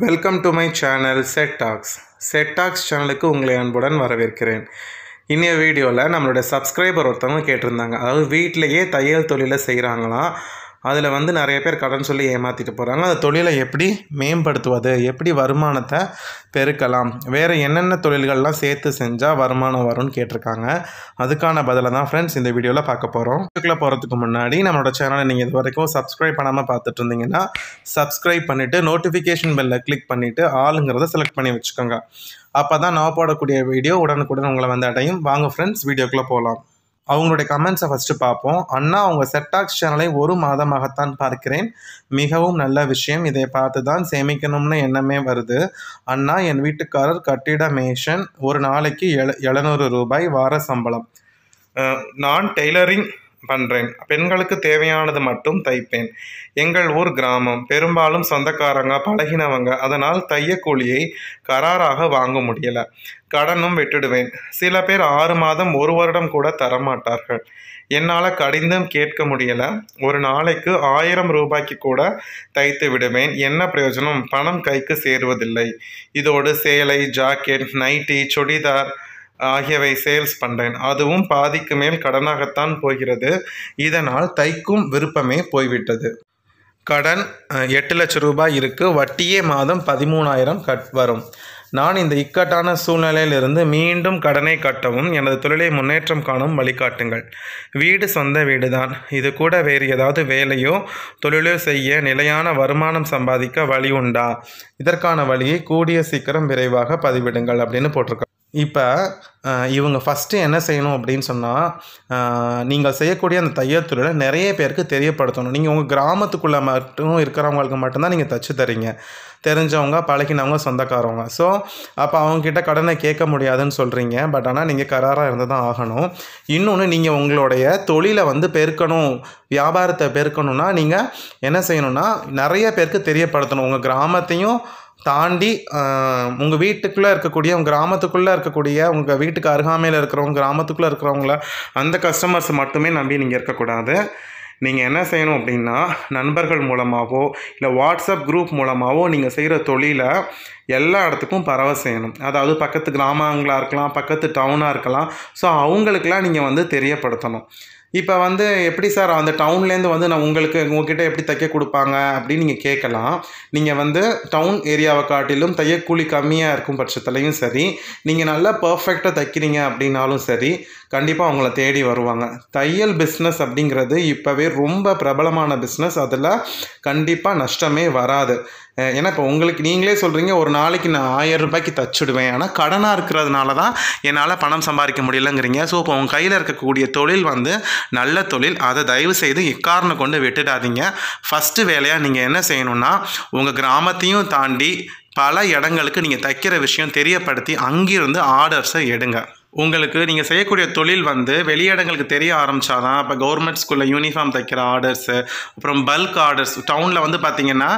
welcome to my channel set talks set talks சேனலுக்கு உங்களை அன்புடன் வரவேற்கிறேன் இனிய வீடியோவில் நம்மளுடைய சப்ஸ்கிரைபர் ஒருத்தவங்க கேட்டிருந்தாங்க அதாவது வீட்டிலையே தையல் தொழிலை செய்கிறாங்களாம் அதில் வந்து நிறைய பேர் கடன் சொல்லி ஏமாற்றிட்டு போகிறாங்க அந்த தொழிலை எப்படி மேம்படுத்துவது எப்படி வருமானத்தை பெருக்கலாம் வேறு என்னென்ன தொழில்கள்லாம் சேர்த்து செஞ்சால் வருமானம் வரும்னு கேட்டிருக்காங்க அதுக்கான பதிலை தான் ஃப்ரெண்ட்ஸ் இந்த வீடியோவில் பார்க்க போகிறோம் வீட்டுக்குள்ளே போகிறதுக்கு முன்னாடி நம்மளோட சேனலை நீங்கள் இது வரைக்கும் சப்ஸ்கிரைப் பண்ணாமல் பார்த்துட்டு இருந்தீங்கன்னா சப்ஸ்கிரைப் பண்ணிவிட்டு நோட்டிஃபிகேஷன் பெல்லில் கிளிக் பண்ணிவிட்டு ஆளுங்கிறத செலக்ட் பண்ணி வச்சுக்கோங்க அப்போ தான் நான் போடக்கூடிய வீடியோ உடனுக்குடன் உங்களை வந்து அடையும் வாங்க ஃப்ரெண்ட்ஸ் வீடியோக்குள்ளே போகலாம் அவங்களுடைய கமெண்ட்ஸை ஃபஸ்ட்டு பார்ப்போம் அண்ணா அவங்க செட்டாக்ஸ் சேனலை ஒரு மாதமாகத்தான் பார்க்கிறேன் மிகவும் நல்ல விஷயம் இதை பார்த்து தான் சேமிக்கணும்னு எண்ணமே வருது அண்ணா என் வீட்டுக்காரர் கட்டிட மேஷன் ஒரு நாளைக்கு எழுநூறு ரூபாய் வார சம்பளம் நான் டெய்லரிங் பண்ணுறேன் பெண்களுக்கு தேவையானது மட்டும் தைப்பேன் எங்கள் ஊர் கிராமம் பெரும்பாலும் சொந்தக்காரங்க பழகினவங்க அதனால் தையக்கூலியை கராராக வாங்க முடியலை கடனும் விட்டுடுவேன் சில பேர் ஆறு மாதம் ஒரு வருடம் கூட தரமாட்டார்கள் என்னால் கடிந்தும் கேட்க முடியலை ஒரு நாளைக்கு ஆயிரம் ரூபாய்க்கு கூட தைத்து விடுவேன் என்ன பிரயோஜனம் பணம் கைக்கு சேருவதில்லை இதோடு சேலை ஜாக்கெட் நைட்டி சுடிதார் ஆகியவை சேல்ஸ் பண்ணுறேன் அதுவும் பாதிக்கு மேல் கடனாகத்தான் போகிறது இதனால் தைக்கும் விருப்பமே போய்விட்டது கடன் எட்டு லட்ச ரூபாய் இருக்குது வட்டியே மாதம் பதிமூணாயிரம் கட் வரும் நான் இந்த இக்கட்டான சூழ்நிலையிலிருந்து மீண்டும் கடனை கட்டவும் எனது தொழிலை முன்னேற்றம் காணும் வழிகாட்டுங்கள் வீடு சொந்த வீடு தான் இது கூட வேறு ஏதாவது வேலையோ தொழிலோ செய்ய நிலையான வருமானம் சம்பாதிக்க வழி உண்டா இதற்கான வழியை கூடிய சீக்கிரம் விரைவாக பதிவிடுங்கள் அப்படின்னு போட்டிருக்காங்க இப்போ இவங்க ஃபஸ்ட்டு என்ன செய்யணும் அப்படின்னு சொன்னால் நீங்கள் செய்யக்கூடிய அந்த தையல் தொழிலை நிறைய பேருக்கு தெரியப்படுத்தணும் நீங்கள் உங்கள் கிராமத்துக்குள்ளே மட்டும் இருக்கிறவங்களுக்கு மட்டும்தான் நீங்கள் தச்சு தரீங்க தெரிஞ்சவங்க பழகினவங்க சொந்தக்காரவங்க ஸோ அப்போ அவங்கக்கிட்ட கடனை கேட்க முடியாதுன்னு சொல்கிறீங்க பட் ஆனால் நீங்கள் கராராக இருந்து தான் ஆகணும் இன்னொன்று நீங்கள் உங்களுடைய தொழிலை வந்து பெருக்கணும் வியாபாரத்தை பெருக்கணும்னா நீங்கள் என்ன செய்யணுன்னா நிறைய பேருக்கு தெரியப்படுத்தணும் உங்கள் கிராமத்தையும் தாண்டி உங்கள் வீட்டுக்குள்ளே இருக்கக்கூடிய உங்கள் கிராமத்துக்குள்ளே இருக்கக்கூடிய உங்கள் வீட்டுக்கு அருகாமையில் இருக்கிறவங்க கிராமத்துக்குள்ளே இருக்கிறவங்கள அந்த கஸ்டமர்ஸ் மட்டுமே நம்பி நீங்கள் இருக்கக்கூடாது நீங்கள் என்ன செய்யணும் அப்படின்னா நண்பர்கள் மூலமாகவோ இல்லை வாட்ஸ்அப் குரூப் மூலமாகவோ நீங்கள் செய்கிற தொழிலை எல்லா இடத்துக்கும் பரவ செய்யணும் அதாவது பக்கத்து கிராமங்களாக இருக்கலாம் பக்கத்து டவுனாக இருக்கலாம் ஸோ அவங்களுக்கெல்லாம் நீங்கள் வந்து தெரியப்படுத்தணும் இப்போ வந்து எப்படி சார் அந்த டவுன்லேருந்து வந்து நான் உங்களுக்கு உங்ககிட்ட எப்படி தைக்க கொடுப்பாங்க அப்படின்னு நீங்கள் கேட்கலாம் நீங்கள் வந்து டவுன் ஏரியாவை காட்டிலும் தையக்கூலி கம்மியாக இருக்கும் பட்சத்துலையும் சரி நீங்கள் நல்லா பர்ஃபெக்டாக தைக்கிறீங்க அப்படின்னாலும் சரி கண்டிப்பாக அவங்கள தேடி வருவாங்க தையல் பிஸ்னஸ் அப்படிங்கிறது இப்போவே ரொம்ப பிரபலமான பிஸ்னஸ் அதில் கண்டிப்பாக நஷ்டமே வராது ஏன்னா இப்போ உங்களுக்கு நீங்களே சொல்கிறீங்க ஒரு நாளைக்கு நான் ஆயிரம் ரூபாய்க்கு தச்சுடுவேன் ஆனால் கடனாக இருக்கிறதுனால தான் என்னால் பணம் சம்பாதிக்க முடியலங்கிறீங்க ஸோ இப்போ உங்கள் கையில் இருக்கக்கூடிய தொழில் வந்து நல்ல தொழில் அதை தயவு செய்து எக்காரணம் கொண்டு விட்டுடாதீங்க ஃபஸ்ட்டு வேலையாக நீங்கள் என்ன செய்யணும்னா உங்கள் கிராமத்தையும் தாண்டி பல இடங்களுக்கு நீங்கள் தைக்கிற விஷயம் தெரியப்படுத்தி அங்கிருந்து ஆர்டர்ஸை எடுங்க உங்களுக்கு நீங்கள் செய்யக்கூடிய தொழில் வந்து வெளியிடங்களுக்கு தெரிய ஆரம்பித்தாதான் இப்போ கவர்மெண்ட் ஸ்கூலில் யூனிஃபார்ம் தைக்கிற ஆர்டர்ஸு அப்புறம் பல்க் ஆர்டர்ஸ் டவுனில் வந்து பார்த்திங்கன்னா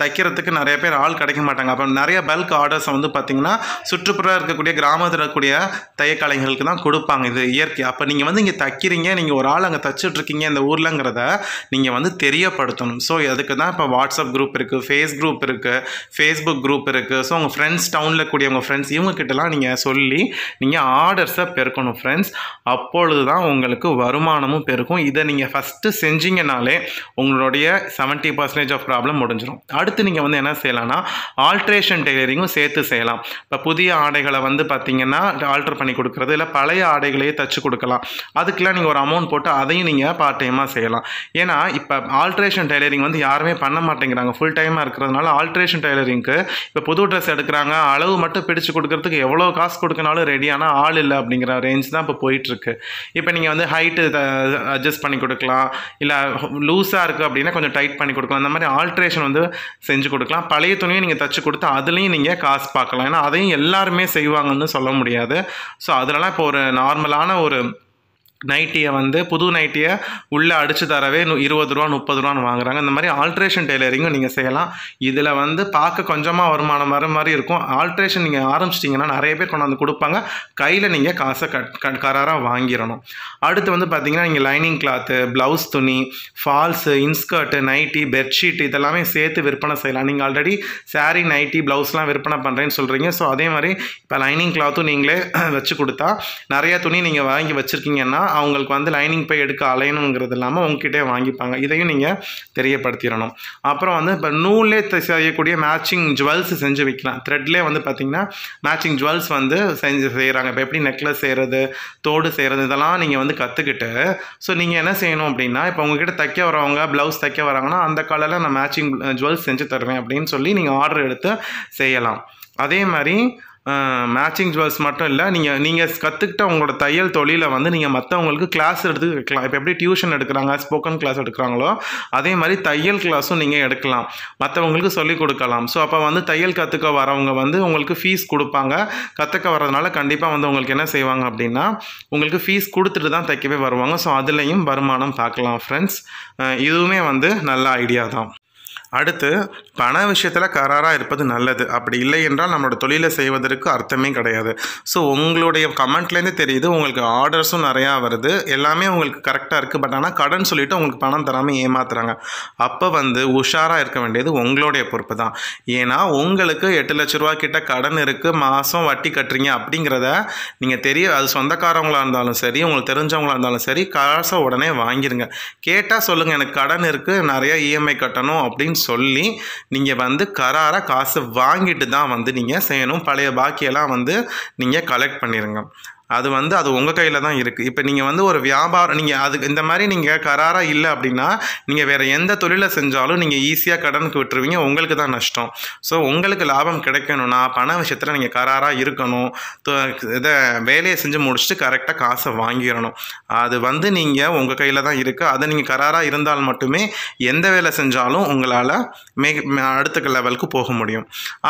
தைக்கிறதுக்கு நிறைய பேர் ஆள் கிடைக்க மாட்டாங்க அப்புறம் நிறைய பல்க் ஆர்டர்ஸ் வந்து பார்த்திங்கன்னா சுற்றுப்புற இருக்கக்கூடிய கிராமத்தில் இருக்கக்கூடிய தையக்கலைஞர்களுக்கு தான் கொடுப்பாங்க இது இயற்கை அப்போ நீங்கள் வந்து இங்கே தைக்கிறீங்க நீங்கள் ஒரு ஆள் அங்கே தைச்சிட்ருக்கீங்க இந்த ஊரில்ங்கிறத நீங்கள் வந்து தெரியப்படுத்தணும் ஸோ அதுக்கு தான் இப்போ வாட்ஸ்அப் குரூப் இருக்குது ஃபேஸ் குரூப் இருக்குது ஃபேஸ்புக் குரூப் இருக்குது ஸோ உங்கள் ஃப்ரெண்ட்ஸ் டவுனில் கூடிய உங்கள் ஃப்ரெண்ட்ஸ் இவங்கக்கிட்டலாம் நீங்கள் சொல்லி நீங்கள் ஆர்டர்ஸை பெருக்கணும் ஃப்ரெண்ட்ஸ் அப்பொழுது தான் உங்களுக்கு வருமானமும் பெருக்கும் இதை நீங்கள் ஃபஸ்ட்டு செஞ்சீங்கனாலே உங்களுடைய செவன்ட்டி பர்சன்டேஜ் ஆஃப் ப்ராப்ளம் முடிஞ்சிடும் அடுத்து நீங்கள் வந்து என்ன செய்யலாம்னா ஆல்ட்ரேஷன் டெய்லரிங்கும் சேர்த்து செய்யலாம் இப்போ புதிய ஆடைகளை வந்து பார்த்தீங்கன்னா ஆல்ட்ரு பண்ணி கொடுக்குறது இல்லை பழைய ஆடைகளையே தச்சு கொடுக்கலாம் அதுக்கெலாம் நீங்கள் ஒரு அமௌண்ட் போட்டு அதையும் நீங்கள் பார்ட் டைமாக செய்யலாம் ஏன்னா இப்போ ஆல்ட்ரேஷன் டெய்லரிங் வந்து யாருமே பண்ண மாட்டேங்கிறாங்க ஃபுல் டைமாக இருக்கிறதுனால ஆல்ட்ரேஷன் டெய்லரிங்க்கு இப்போ புது ட்ரெஸ் எடுக்கிறாங்க அளவு மட்டும் பிடிச்சு கொடுக்கறதுக்கு எவ்வளோ காசு கொடுக்கனாலும் ரெடியான ஆனால் ஆள் இல்லை அப்படிங்கிற ரேஞ்ச் தான் இப்போ போயிட்டுருக்கு இப்போ நீங்கள் வந்து ஹைட்டு அட்ஜஸ்ட் பண்ணி கொடுக்கலாம் இல்லை லூஸாக இருக்குது அப்படின்னா கொஞ்சம் டைட் பண்ணி கொடுக்கலாம் அந்த மாதிரி ஆல்ட்ரேஷன் வந்து செஞ்சு கொடுக்கலாம் பழைய துணியை நீங்கள் தச்சு கொடுத்து அதுலேயும் நீங்கள் காசு பார்க்கலாம் ஏன்னா அதையும் எல்லாருமே செய்வாங்கன்னு சொல்ல முடியாது ஸோ அதனால் இப்போ ஒரு நார்மலான ஒரு நைட்டியை வந்து புது நைட்டியை உள்ளே அடித்து தரவே இருபது ரூபா முப்பது ரூபான்னு வாங்குறாங்க இந்த மாதிரி ஆல்ட்ரேஷன் டெய்லரிங்கும் நீங்கள் செய்யலாம் இதில் வந்து பார்க்க கொஞ்சமாக வருமானம் வர மாதிரி இருக்கும் ஆல்ட்ரேஷன் நீங்கள் ஆரம்பிச்சிட்டிங்கன்னா நிறைய பேர் கொண்டாந்து கொடுப்பாங்க கையில் நீங்கள் காசை கட் கராராக வாங்கிடணும் அடுத்து வந்து பார்த்திங்கன்னா நீங்கள் லைனிங் கிளாத்து ப்ளவுஸ் துணி ஃபால்ஸு இன்ஸ்கர்ட்டு நைட்டி பெட்ஷீட் இதெல்லாமே சேர்த்து விற்பனை செய்யலாம் நீங்கள் ஆல்ரெடி சாரீ நைட்டி ப்ளவுஸ்லாம் விற்பனை பண்ணுறேன்னு சொல்கிறீங்க ஸோ அதே மாதிரி இப்போ லைனிங் கிளாத்தும் நீங்களே வச்சு கொடுத்தா நிறையா துணி நீங்கள் வாங்கி வச்சுருக்கீங்கன்னா அவங்களுக்கு வந்து லைனிங் போய் எடுக்க அலையணுங்கிறது இல்லாமல் உங்ககிட்டே வாங்கிப்பாங்க இதையும் நீங்கள் தெரியப்படுத்திடணும் அப்புறம் வந்து இப்போ நூலே செய்யக்கூடிய மேட்சிங் ஜுவல்ஸ் செஞ்சு விற்கலாம் த்ரெட்லேயே வந்து பார்த்திங்கன்னா மேட்சிங் ஜுவல்ஸ் வந்து செஞ்சு செய்கிறாங்க இப்போ எப்படி நெக்லஸ் செய்கிறது தோடு செய்கிறது இதெல்லாம் நீங்கள் வந்து கற்றுக்கிட்டு ஸோ நீங்கள் என்ன செய்யணும் அப்படின்னா இப்போ உங்ககிட்ட தைக்க வரவங்க ப்ளவுஸ் தைக்க வராங்கன்னா அந்த காலையில் நான் மேட்சிங் ஜுவல்ஸ் செஞ்சு தருவேன் அப்படின்னு சொல்லி நீங்கள் ஆர்டர் எடுத்து செய்யலாம் அதே மாதிரி மேட்சிங் ஜுவல்ஸ் மட்டும் இல்லை நீங்கள் நீங்கள் கற்றுக்கிட்ட உங்களோட தையல் தொழிலை வந்து நீங்கள் மற்றவங்களுக்கு கிளாஸ் எடுத்து இப்போ எப்படி டியூஷன் எடுக்கிறாங்க ஸ்போக்கன் கிளாஸ் எடுக்கிறாங்களோ அதே மாதிரி தையல் கிளாஸும் நீங்கள் எடுக்கலாம் மற்றவங்களுக்கு சொல்லிக் கொடுக்கலாம் ஸோ அப்போ வந்து தையல் கற்றுக்க வரவங்க வந்து உங்களுக்கு ஃபீஸ் கொடுப்பாங்க கற்றுக்க வரதுனால கண்டிப்பாக வந்து உங்களுக்கு என்ன செய்வாங்க அப்படின்னா உங்களுக்கு ஃபீஸ் கொடுத்துட்டு தான் தைக்கவே வருவாங்க ஸோ அதுலேயும் வருமானம் பார்க்கலாம் ஃப்ரெண்ட்ஸ் இதுவுமே வந்து நல்ல ஐடியா தான் அடுத்து பண விஷயத்தில் கராராக இருப்பது நல்லது அப்படி இல்லை என்றால் நம்மளோட தொழிலை செய்வதற்கு அர்த்தமே கிடையாது ஸோ உங்களுடைய கமெண்ட்லேருந்து தெரியுது உங்களுக்கு ஆர்டர்ஸும் நிறையா வருது எல்லாமே உங்களுக்கு கரெக்டாக இருக்குது பட் ஆனால் கடன் சொல்லிவிட்டு உங்களுக்கு பணம் தராமல் ஏமாத்துறாங்க அப்போ வந்து உஷாராக இருக்க வேண்டியது உங்களுடைய பொறுப்பு தான் ஏன்னா உங்களுக்கு எட்டு லட்ச ரூபா கிட்ட கடன் இருக்குது மாதம் வட்டி கட்டுறீங்க அப்படிங்கிறத நீங்கள் தெரிய அது சொந்தக்காரவங்களாக இருந்தாலும் சரி உங்களுக்கு தெரிஞ்சவங்களாக இருந்தாலும் சரி காசை உடனே வாங்கிடுங்க கேட்டால் சொல்லுங்கள் எனக்கு கடன் இருக்குது நிறையா இஎம்ஐ கட்டணும் அப்படின்னு சொல்லி நீங்கள் வந்து கராராக காசு வாங்கிட்டு தான் வந்து நீங்கள் செய்யணும் பழைய பாக்கியெல்லாம் வந்து நீங்கள் கலெக்ட் பண்ணிடுங்க அது வந்து அது உங்கள் கையில் தான் இருக்குது இப்போ நீங்கள் வந்து ஒரு வியாபாரம் நீங்கள் அது இந்த மாதிரி நீங்கள் கராராக இல்லை அப்படின்னா நீங்கள் வேறு எந்த தொழிலை செஞ்சாலும் நீங்கள் ஈஸியாக கடனுக்கு விட்டுருவீங்க உங்களுக்கு தான் நஷ்டம் ஸோ உங்களுக்கு லாபம் கிடைக்கணும்னா பண விஷயத்தில் நீங்கள் கராராக இருக்கணும் இதை வேலையை செஞ்சு முடிச்சுட்டு கரெக்டாக காசை வாங்கிடணும் அது வந்து நீங்கள் உங்கள் கையில் தான் இருக்குது அதை நீங்கள் கராராக இருந்தால் மட்டுமே எந்த வேலை செஞ்சாலும் உங்களால் மே அடுத்த லெவலுக்கு போக முடியும்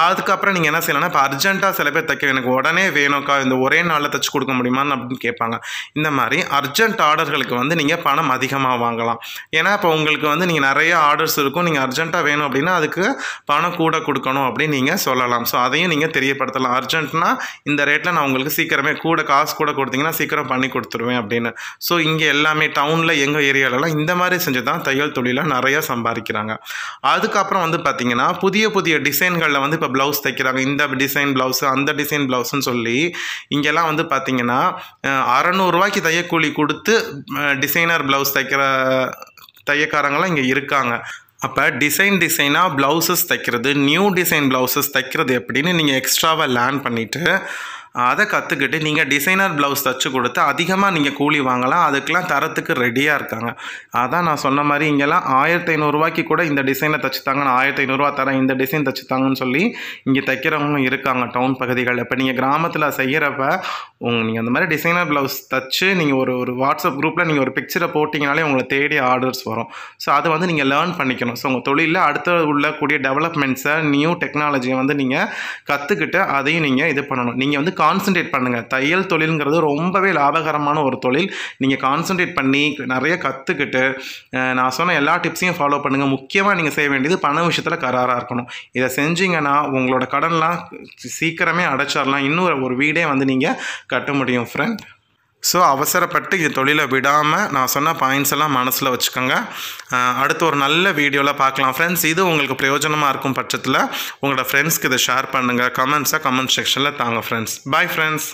அதுக்கப்புறம் நீங்கள் என்ன செய்யலாம்னா இப்போ அர்ஜென்ட்டாக சில பேர் தைக்க எனக்கு உடனே வேணும்க்கா இந்த ஒரே நாளில் தைச்சு கொடுக்க கொடுக்க முடியுமான்னு அப்படின்னு கேட்பாங்க இந்த மாதிரி அர்ஜென்ட் ஆர்டர்களுக்கு வந்து நீங்கள் பணம் அதிகமாக வாங்கலாம் ஏன்னா இப்போ உங்களுக்கு வந்து நீங்கள் நிறைய ஆர்டர்ஸ் இருக்கும் நீங்கள் அர்ஜென்ட்டாக வேணும் அப்படின்னா அதுக்கு பணம் கூட கொடுக்கணும் அப்படின்னு நீங்கள் சொல்லலாம் ஸோ அதையும் நீங்கள் தெரியப்படுத்தலாம் அர்ஜென்ட்னா இந்த ரேட்டில் நான் உங்களுக்கு சீக்கிரமே கூட காசு கூட கொடுத்தீங்கன்னா சீக்கிரம் பண்ணி கொடுத்துருவேன் அப்படின்னு ஸோ இங்கே எல்லாமே டவுனில் எங்கள் ஏரியாலலாம் இந்த மாதிரி செஞ்சு தான் தையல் தொழிலாக நிறையா சம்பாதிக்கிறாங்க அதுக்கப்புறம் வந்து பார்த்திங்கன்னா புதிய புதிய டிசைன்களில் வந்து இப்போ ப்ளவுஸ் தைக்கிறாங்க இந்த டிசைன் ப்ளவுஸு அந்த டிசைன் ப்ளவுஸ்னு சொல்லி இங்கெல்லாம் வந்து பார்த்தீங்கன்னா பார்த்தீங்கன்னா அறநூறுரூவாய்க்கு தையக்கூலி கொடுத்து டிசைனர் ப்ளவுஸ் தைக்கிற தையக்காரங்களாம் இங்கே இருக்காங்க அப்போ டிசைன் டிசைனாக ப்ளவுசஸ் தைக்கிறது நியூ டிசைன் ப்ளவுசஸ் தைக்கிறது எப்படின்னு நீங்கள் எக்ஸ்ட்ராவாக லேர்ன் பண்ணிவிட்டு அதை கற்றுக்கிட்டு நீங்கள் டிசைனர் ப்ளவுஸ் தச்சு கொடுத்து அதிகமாக நீங்கள் கூலி வாங்கலாம் அதுக்கெலாம் தரத்துக்கு ரெடியாக இருக்காங்க அதான் நான் சொன்ன மாதிரி இங்கெல்லாம் ஆயிரத்தி ஐநூறுரூவாய்க்கு கூட இந்த டிசைனை தைச்சுத்தாங்க நான் ஆயிரத்தி ஐநூறுரூவா தரேன் இந்த டிசைன் தாங்கன்னு சொல்லி இங்கே தைக்கிறவங்க இருக்காங்க டவுன் பகுதிகளில் இப்போ நீங்கள் கிராமத்தில் செய்கிறப்ப உங்கள் நீங்கள் அந்த மாதிரி டிசைனர் ப்ளவுஸ் தச்சு நீங்கள் ஒரு ஒரு வாட்ஸ்அப் குரூப்பில் நீங்கள் ஒரு பிக்சரை போட்டிங்கனாலே உங்களை தேடி ஆர்டர்ஸ் வரும் ஸோ அதை வந்து நீங்கள் லேர்ன் பண்ணிக்கணும் ஸோ உங்கள் தொழிலில் அடுத்த உள்ளக்கூடிய டெவலப்மெண்ட்ஸை நியூ டெக்னாலஜியை வந்து நீங்கள் கற்றுக்கிட்டு அதையும் நீங்கள் இது பண்ணணும் நீங்கள் வந்து கான்சன்ட்ரேட் பண்ணுங்கள் தையல் தொழிலுங்கிறது ரொம்பவே லாபகரமான ஒரு தொழில் நீங்கள் கான்சன்ட்ரேட் பண்ணி நிறைய கற்றுக்கிட்டு நான் சொன்ன எல்லா டிப்ஸையும் ஃபாலோ பண்ணுங்கள் முக்கியமாக நீங்கள் செய்ய வேண்டியது பண விஷயத்தில் கராராக இருக்கணும் இதை செஞ்சீங்கன்னா உங்களோட கடன்லாம் சீக்கிரமே அடைச்சிடலாம் இன்னும் ஒரு வீடே வந்து நீங்கள் கட்ட முடியும் ஃப்ரெண்ட் ஸோ அவசரப்பட்டு இந்த தொழிலை விடாமல் நான் சொன்ன பாயிண்ட்ஸ் எல்லாம் மனசில் வச்சுக்கோங்க அடுத்து ஒரு நல்ல வீடியோவில் பார்க்கலாம் ஃப்ரெண்ட்ஸ் இது உங்களுக்கு பிரயோஜனமாக இருக்கும் பட்சத்தில் உங்களோட ஃப்ரெண்ட்ஸ்க்கு இதை ஷேர் பண்ணுங்கள் கமெண்ட்ஸாக கமெண்ட் செக்ஷனில் தாங்க ஃப்ரெண்ட்ஸ் பாய் ஃப்ரெண்ட்ஸ்